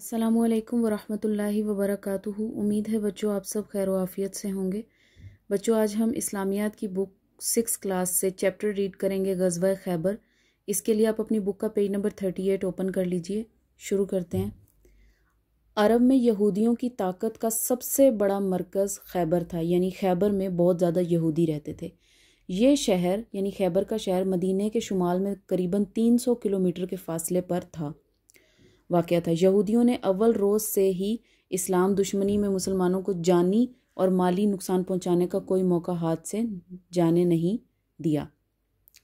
السلام علیکم ورحمۃ اللہ وبرکاتہ امید ہے بچوں آپ سب خیر و آفیت سے ہوں گے بچوں آج ہم اسلامیات کی بک سکس کلاس سے چیپٹر ریڈ کریں گے غزوہ خیبر اس کے لیے آپ اپنی بک کا page number thirty eight open کر لیجئے شروع کرتے ہیں عرب میں یہودیوں کی طاقت کا سب سے بڑا مرکز خیبر تھا یعنی خیبر میں بہت زیادہ یہودی رہتے تھے یہ شہر یعنی خیبر کا شہر مدینہ کے شمال میں قریباً تین سو کلومیٹر کے فاصلے پر تھا واقعہ تھا یہودیوں نے اول روز سے ہی اسلام دشمنی میں مسلمانوں کو جانی اور مالی نقصان پہنچانے کا کوئی موقع ہاتھ سے جانے نہیں دیا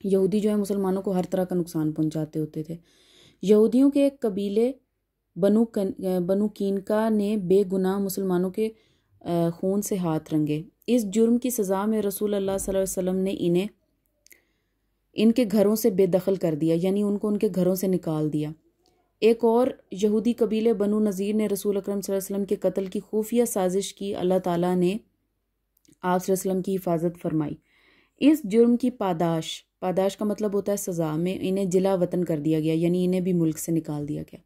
یہودی جو ہے مسلمانوں کو ہر طرح کا نقصان پہنچاتے ہوتے تھے یہودیوں کے ایک قبیلے بنو کینکا نے بے گناہ مسلمانوں کے خون سے ہاتھ رنگے اس جرم کی سزا میں رسول اللہ صلی اللہ علیہ وسلم نے انہیں ان کے گھروں سے بے دخل کر دیا یعنی ان کو ان کے گھروں سے نکال دیا ایک اور یہودی قبیلے بنو نذیر نے رسول اکرم صلی اللہ علیہ وسلم کے قتل کی خوفیہ سازش کی اللہ تعالیٰ نے آپ صلی اللہ علیہ وسلم کی حفاظت فرمائی اس جرم کی پاداش پاداش کا مطلب ہوتا ہے سزا میں انہیں جلا وطن کر دیا گیا یعنی انہیں بھی ملک سے نکال دیا گیا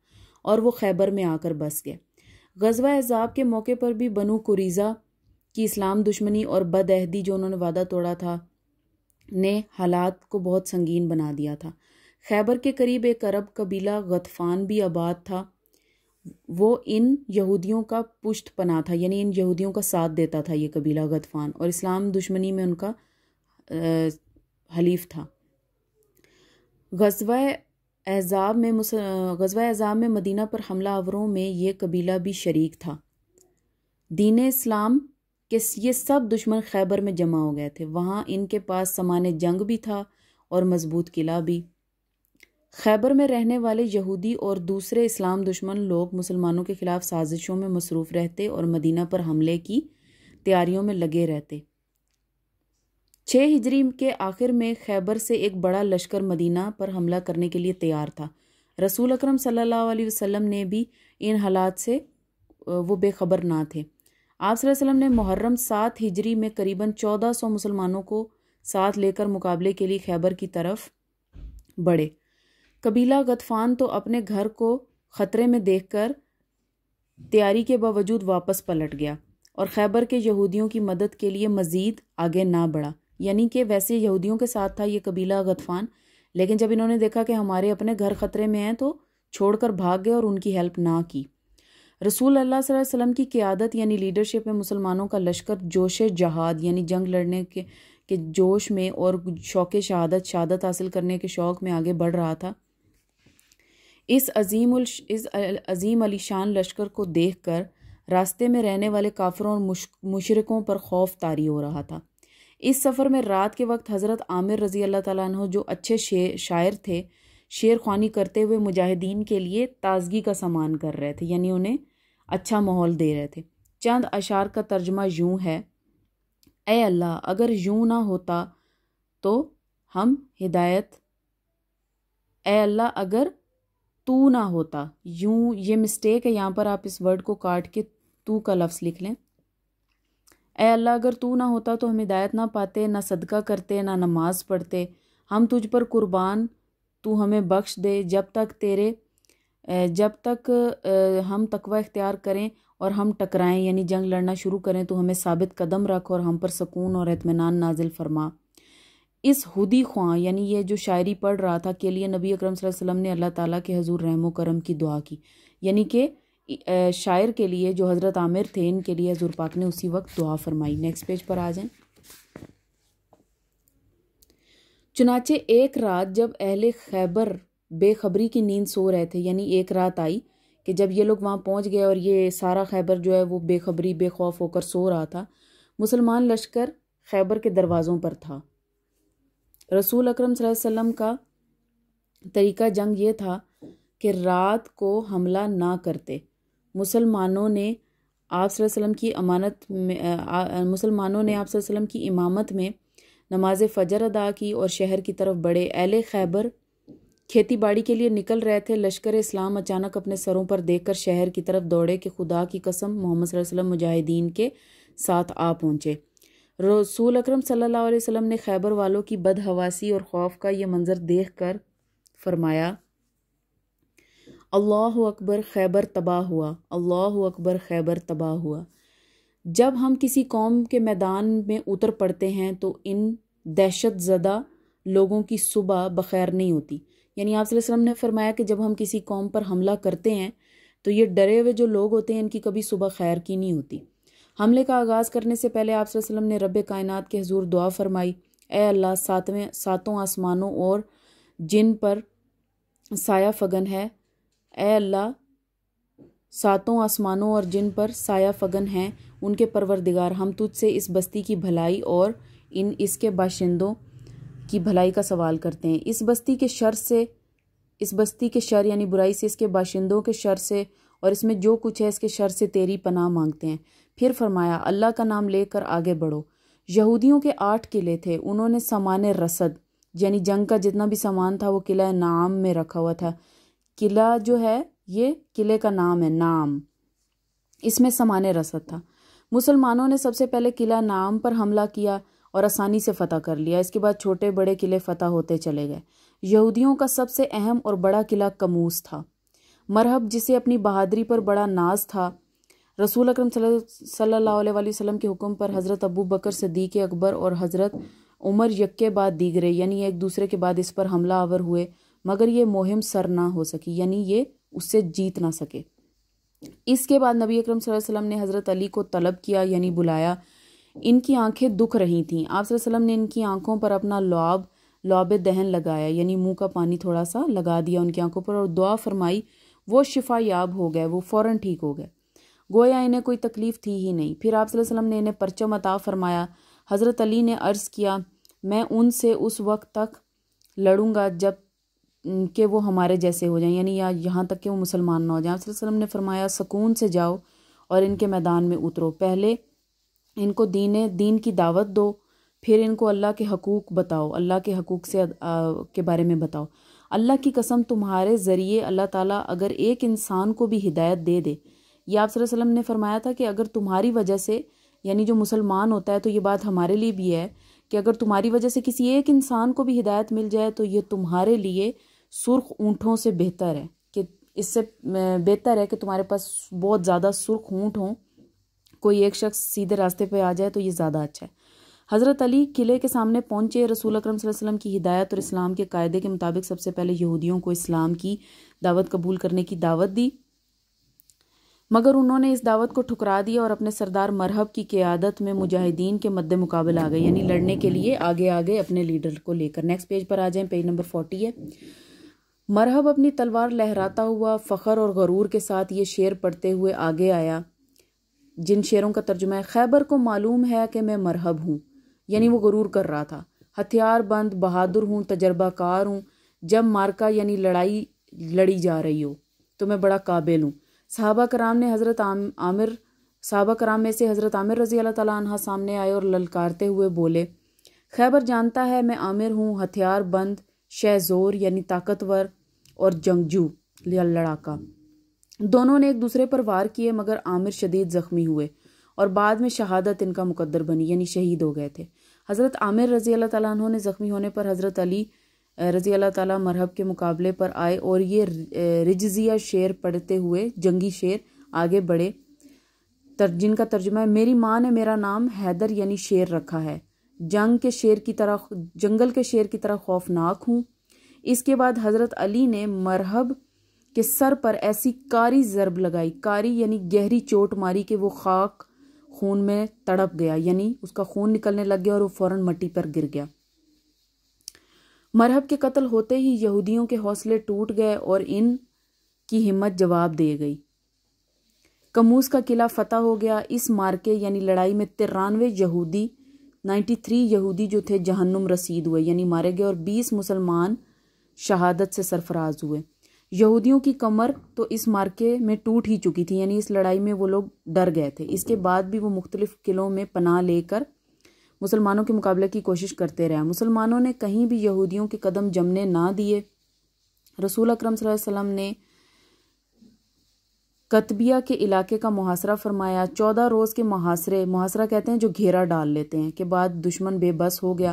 اور وہ خیبر میں آ کر بس گئے غزوہ عذاب کے موقع پر بھی بنو قریزہ کی اسلام دشمنی اور بد اہدی جو انہوں نے وعدہ توڑا تھا نے حالات کو بہت سنگین بنا دیا تھا خیبر کے قریب ایک عرب قبیلہ غطفان بھی آباد تھا وہ ان یہودیوں کا پشت پناہ تھا یعنی ان یہودیوں کا ساتھ دیتا تھا یہ قبیلہ غطفان اور اسلام دشمنی میں ان کا حلیف تھا غزوہ اعزاب میں غزوہ اعزاب میں مدینہ پر حملہ آوروں میں یہ قبیلہ بھی شریک تھا دین اسلام کے یہ سب دشمن خیبر میں جمع ہو گئے تھے وہاں ان کے پاس سمان جنگ بھی تھا اور مضبوط قلعہ بھی خیبر میں رہنے والے یہودی اور دوسرے اسلام دشمن لوگ مسلمانوں کے خلاف سازشوں میں مصروف رہتے اور مدینہ پر حملے کی تیاریوں میں لگے رہتے چھ ہجری کے آخر میں خیبر سے ایک بڑا لشکر مدینہ پر حملہ کرنے کے لیے تیار تھا رسول اکرم صلی اللہ علیہ وسلم نے بھی ان حالات سے وہ بے خبر نہ تھے آپ صلی اللہ علیہ وسلم نے محرم سات ہجری میں قریباً چودہ سو مسلمانوں کو ساتھ لے کر مقابلے کے لیے خیبر کی طرف بڑھے قبیلہ غطفان تو اپنے گھر کو خطرے میں دیکھ کر تیاری کے باوجود واپس پلٹ گیا اور خیبر کے یہودیوں کی مدد کے لیے مزید آگے نہ بڑھا یعنی کہ ویسے یہودیوں کے ساتھ تھا یہ قبیلہ غطفان لیکن جب انہوں نے دیکھا کہ ہمارے اپنے گھر خطرے میں ہیں تو چھوڑ کر بھاگ گئے اور ان کی ہیلپ نہ کی رسول اللہ صلی اللہ علیہ وسلم کی قیادت یعنی لیڈرشپ میں مسلمانوں کا لشکر جوش جہاد یعنی جنگ لڑنے کے جوش میں اور شوق شہادت شہادت حاصل کرنے کے شوق میں آگے بڑھ رہا تھا اس عظیم الش اس عظیم علی شان لشکر کو دیکھ کر راستے میں رہنے والے کافروں اور مشرقوں پر خوف طاری ہو رہا تھا اس سفر میں رات کے وقت حضرت عامر رضی اللہ تعالیٰ عنہ جو اچھے شعر شاعر تھے شعر خوانی کرتے ہوئے مجاہدین کے لیے تازگی کا سامان کر رہے تھے یعنی انہیں اچھا ماحول دے رہے تھے چند اشعار کا ترجمہ یوں ہے اے اللہ اگر یوں نہ ہوتا تو ہم ہدایت اے اللہ اگر تو نہ ہوتا یوں یہ مسٹیک ہے یہاں پر آپ اس ورڈ کو کاٹ کے تو کا لفظ لکھ لیں اے اللہ اگر تو نہ ہوتا تو ہم ہدایت نہ پاتے نہ صدقہ کرتے نہ نماز پڑھتے ہم تجھ پر قربان تو ہمیں بخش دے جب تک تیرے جب تک ہم تقوی اختیار کریں اور ہم ٹکرائیں یعنی جنگ لڑنا شروع کریں تو ہمیں ثابت قدم رکھ اور ہم پر سکون اور اطمینان نازل فرما اس ہدی خواہ یعنی یہ جو شاعری پڑھ رہا تھا کے لیے نبی اکرم صلی اللہ علیہ وسلم نے اللہ تعالیٰ کے حضور رحم و کرم کی دعا کی یعنی کہ شاعر کے لیے جو حضرت عامر تھے ان کے لیے حضور پاک نے اسی وقت دعا فرمائی نیکسٹ پیج پر آ جائیں چنانچہ ایک رات جب اہل خیبر بے خبری کی نیند سو رہے تھے یعنی ایک رات آئی کہ جب یہ لوگ وہاں پہنچ گئے اور یہ سارا خیبر جو ہے وہ بے خبری بے خوف ہو کر سو رہا تھا مسلمان لشکر خیبر کے دروازوں پر تھا رسول اکرم صلی اللہ علیہ وسلم کا طریقہ جنگ یہ تھا کہ رات کو حملہ نہ کرتے مسلمانوں نے آپ صلی اللہ علیہ وسلم کی امانت میں مسلمانوں نے آپ صلی اللہ علیہ وسلم کی امامت میں نماز فجر ادا کی اور شہر کی طرف بڑھے اہل خیبر کھیتی باڑی کے لیے نکل رہے تھے لشکر اسلام اچانک اپنے سروں پر دیکھ کر شہر کی طرف دوڑے کہ خدا کی قسم محمد صلی اللہ علیہ وسلم مجاہدین کے ساتھ آ پہنچے رسول اکرم صلی اللہ علیہ وسلم نے خیبر والوں کی بدحواسی اور خوف کا یہ منظر دیکھ کر فرمایا اللہ اکبر خیبر تباہ ہوا اللہ اکبر خیبر تباہ ہوا جب ہم کسی قوم کے میدان میں اتر پڑتے ہیں تو ان دہشت زدہ لوگوں کی صبح بخیر نہیں ہوتی یعنی آپ صلی اللہ علیہ وسلم نے فرمایا کہ جب ہم کسی قوم پر حملہ کرتے ہیں تو یہ ڈرے ہوئے جو لوگ ہوتے ہیں ان کی کبھی صبح خیر کی نہیں ہوتی حملے کا آغاز کرنے سے پہلے آپ صلی اللہ علیہ وسلم نے رب کائنات کے حضور دعا فرمائی اے اللہ ساتویں ساتوں آسمانوں اور جن پر سایہ فگن ہے اے اللہ ساتوں آسمانوں اور جن پر سایہ فگن ہیں ان کے پروردگار ہم تجھ سے اس بستی کی بھلائی اور ان اس کے باشندوں کی بھلائی کا سوال کرتے ہیں اس بستی کے شر سے اس بستی کے شر یعنی برائی سے اس کے باشندوں کے شر سے اور اس میں جو کچھ ہے اس کے شر سے تیری پناہ مانگتے ہیں پھر فرمایا اللہ کا نام لے کر آگے بڑھو یہودیوں کے آٹھ قلعے تھے انہوں نے سامان رسد یعنی جنگ کا جتنا بھی سامان تھا وہ قلعہ نام میں رکھا ہوا تھا قلعہ جو ہے یہ قلعے کا نام ہے نام اس میں سامان رسد تھا مسلمانوں نے سب سے پہلے قلعہ نام پر حملہ کیا اور آسانی سے فتح کر لیا اس کے بعد چھوٹے بڑے قلعے فتح ہوتے چلے گئے یہودیوں کا سب سے اہم اور بڑا قلعہ کموس تھا مرحب جسے اپنی بہادری پر بڑا ناز تھا رسول اکرم صلی اللہ علیہ وآلہ وسلم کے حکم پر حضرت ابو بکر صدیق اکبر اور حضرت عمر یک کے بعد دیگرے یعنی ایک دوسرے کے بعد اس پر حملہ آور ہوئے مگر یہ مہم سر نہ ہو سکی یعنی یہ اس سے جیت نہ سکے اس کے بعد نبی اکرم صلی اللہ علیہ وسلم نے حضرت علی کو طلب کیا یعنی بلایا ان کی آنکھیں دکھ رہی تھیں آپ صلی اللہ علیہ وسلم نے ان کی آنکھوں پر اپنا لعاب لعب دہن لگایا یعنی منہ کا پانی تھوڑا سا لگا دیا ان کی آنکھوں پر اور دعا فرمائی وہ شفا یاب ہو گئے وہ فوراً ٹھیک ہو گئے گویا انہیں کوئی تکلیف تھی ہی نہیں پھر آپ صلی اللہ علیہ وسلم نے انہیں پرچم عطا فرمایا حضرت علی نے عرض کیا میں ان سے اس وقت تک لڑوں گا جب کہ وہ ہمارے جیسے ہو جائیں یعنی یا یہاں تک کہ وہ مسلمان نہ ہو جائیں صلی اللہ علیہ وسلم نے فرمایا سکون سے جاؤ اور ان کے میدان میں اترو پہلے ان کو دین دین کی دعوت دو پھر ان کو اللہ کے حقوق بتاؤ اللہ کے حقوق سے کے بارے میں بتاؤ اللہ کی قسم تمہارے ذریعے اللہ تعالیٰ اگر ایک انسان کو بھی ہدایت دے دے یہ آپ صلی اللہ علیہ وسلم نے فرمایا تھا کہ اگر تمہاری وجہ سے یعنی جو مسلمان ہوتا ہے تو یہ بات ہمارے لیے بھی ہے کہ اگر تمہاری وجہ سے کسی ایک انسان کو بھی ہدایت مل جائے تو یہ تمہارے لیے سرخ اونٹوں سے بہتر ہے کہ اس سے بہتر ہے کہ تمہارے پاس بہت زیادہ سرخ اونٹ ہوں کوئی ایک شخص سیدھے راستے پہ آ جائے تو یہ زیادہ اچھا ہے حضرت علی قلعے کے سامنے پہنچے رسول اکرم صلی اللہ علیہ وسلم کی ہدایت اور اسلام کے قاعدے کے مطابق سب سے پہلے یہودیوں کو اسلام کی دعوت قبول کرنے کی دعوت دی مگر انہوں نے اس دعوت کو ٹھکرا دیا اور اپنے سردار مرحب کی قیادت میں مجاہدین کے مد مقابل آ گئے یعنی لڑنے کے لیے آگے آگے اپنے لیڈر کو لے کر نیکسٹ پیج پر آ جائیں پیج نمبر فورٹی ہے مرحب اپنی تلوار لہراتا ہوا فخر اور غرور کے ساتھ یہ شعر پڑھتے ہوئے آگے آیا جن شعروں کا ترجمہ ہے خیبر کو معلوم ہے کہ میں مرحب ہوں یعنی وہ غرور کر رہا تھا ہتھیار بند بہادر ہوں تجربہ کار ہوں جب مارکا یعنی لڑائی لڑی جا رہی ہو تو میں بڑا قابل ہوں صحابہ کرام نے حضرت عامر صحابہ کرام میں سے حضرت عامر رضی اللہ تعالیٰ عنہ سامنے آئے اور للکارتے ہوئے بولے خیبر جانتا ہے میں عامر ہوں ہتھیار بند شہ زور یعنی طاقتور اور جنگجو لڑاکا دونوں نے ایک دوسرے پر وار کیے مگر عامر شدید زخمی ہوئے اور بعد میں شہادت ان کا مقدر بنی یعنی شہید ہو گئے تھے حضرت عامر رضی اللہ تعالیٰ عنہ نے زخمی ہونے پر حضرت علی رضی اللہ تعالیٰ مرحب کے مقابلے پر آئے اور یہ رجزیہ شعر پڑھتے ہوئے جنگی شعر آگے بڑھے جن کا ترجمہ ہے میری ماں نے میرا نام حیدر یعنی شیر رکھا ہے جنگ کے شیر کی طرح جنگل کے شیر کی طرح خوفناک ہوں اس کے بعد حضرت علی نے مرحب کے سر پر ایسی کاری ضرب لگائی کاری یعنی گہری چوٹ ماری کہ وہ خاک خون میں تڑپ گیا یعنی اس کا خون نکلنے لگ گیا اور وہ فوراً مٹی پر گر گیا مرحب کے قتل ہوتے ہی یہودیوں کے حوصلے ٹوٹ گئے اور ان کی ہمت جواب دے گئی کموز کا قلعہ فتح ہو گیا اس مارکے یعنی لڑائی میں ترانوے یہودی نائنٹی تھری یہودی جو تھے جہنم رسید ہوئے یعنی مارے گئے اور بیس مسلمان شہادت سے سرفراز ہوئے یہودیوں کی کمر تو اس مارکے میں ٹوٹ ہی چکی تھی یعنی اس لڑائی میں وہ لوگ ڈر گئے تھے اس کے بعد بھی وہ مختلف قلعوں میں پناہ لے کر مسلمانوں کے مقابلے کی کوشش کرتے رہے مسلمانوں نے کہیں بھی یہودیوں کے قدم جمنے نہ دیے رسول اکرم صلی اللہ علیہ وسلم نے کتبیہ کے علاقے کا محاصرہ فرمایا چودہ روز کے محاصرے محاصرہ کہتے ہیں جو گھیرا ڈال لیتے ہیں کہ بعد دشمن بے بس ہو گیا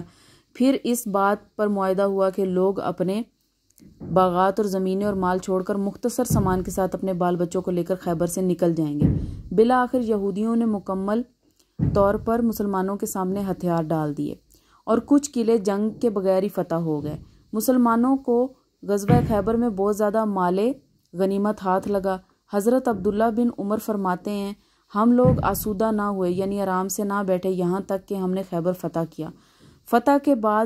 پھر اس بات پر معاہدہ ہوا کہ لوگ اپنے باغات اور زمینیں اور مال چھوڑ کر مختصر سامان کے ساتھ اپنے بال بچوں کو لے کر خیبر سے نکل جائیں گے بلا آخر یہودیوں نے مکمل طور پر مسلمانوں کے سامنے ہتھیار ڈال دیے اور کچھ قلعے جنگ کے بغیر ہی فتح ہو گئے مسلمانوں کو غزوہ خیبر میں بہت زیادہ مال غنیمت ہاتھ لگا حضرت عبداللہ بن عمر فرماتے ہیں ہم لوگ آسودہ نہ ہوئے یعنی آرام سے نہ بیٹھے یہاں تک کہ ہم نے خیبر فتح کیا فتح کے بعد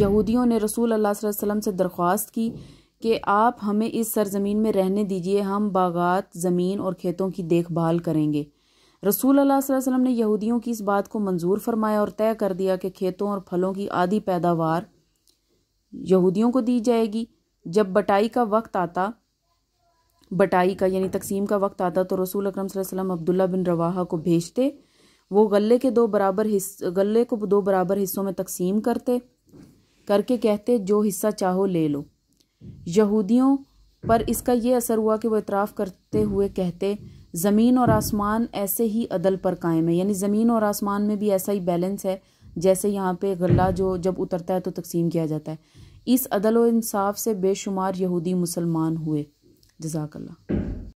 یہودیوں نے رسول اللہ صلی اللہ علیہ وسلم سے درخواست کی کہ آپ ہمیں اس سرزمین میں رہنے دیجئے ہم باغات زمین اور کھیتوں کی دیکھ بھال کریں گے رسول اللہ صلی اللہ علیہ وسلم نے یہودیوں کی اس بات کو منظور فرمایا اور طے کر دیا کہ کھیتوں اور پھلوں کی آدھی پیداوار یہودیوں کو دی جائے گی جب بٹائی کا وقت آتا بٹائی کا یعنی تقسیم کا وقت آتا تو رسول اکرم صلی اللہ علیہ وسلم عبداللہ بن رواحہ کو بھیجتے وہ غلے کے دو برابر حص غلے کو دو برابر حصوں میں تقسیم کرتے کر کے کہتے جو حصہ چاہو لے لو یہودیوں پر اس کا یہ اثر ہوا کہ وہ اعتراف کرتے ہوئے کہتے زمین اور آسمان ایسے ہی عدل پر قائم ہے یعنی زمین اور آسمان میں بھی ایسا ہی بیلنس ہے جیسے یہاں پہ غلہ جو جب اترتا ہے تو تقسیم کیا جاتا ہے اس عدل و انصاف سے بے شمار یہودی مسلمان ہوئے جزاک اللہ